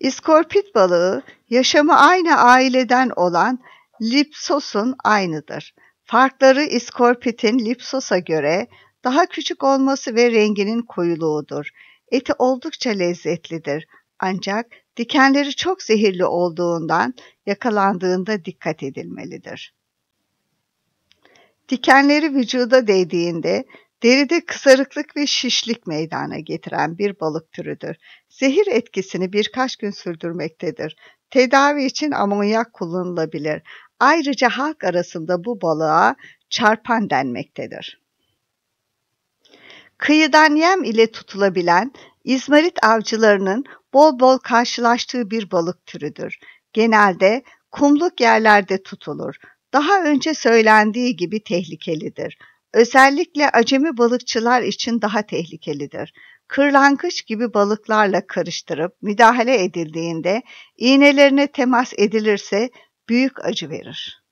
İskorpit balığı yaşamı aynı aileden olan Lipsos'un aynıdır. Farkları iskorpitin Lipsos'a göre daha küçük olması ve renginin koyuluğudur. Eti oldukça lezzetlidir ancak dikenleri çok zehirli olduğundan yakalandığında dikkat edilmelidir. Dikenleri vücuda değdiğinde Deride kısarıklık ve şişlik meydana getiren bir balık türüdür. Zehir etkisini birkaç gün sürdürmektedir. Tedavi için amonyak kullanılabilir. Ayrıca halk arasında bu balığa çarpan denmektedir. Kıyıdan yem ile tutulabilen İzmarit avcılarının bol bol karşılaştığı bir balık türüdür. Genelde kumluk yerlerde tutulur. Daha önce söylendiği gibi tehlikelidir. Özellikle acemi balıkçılar için daha tehlikelidir. Kırlangıç gibi balıklarla karıştırıp müdahale edildiğinde iğnelerine temas edilirse büyük acı verir.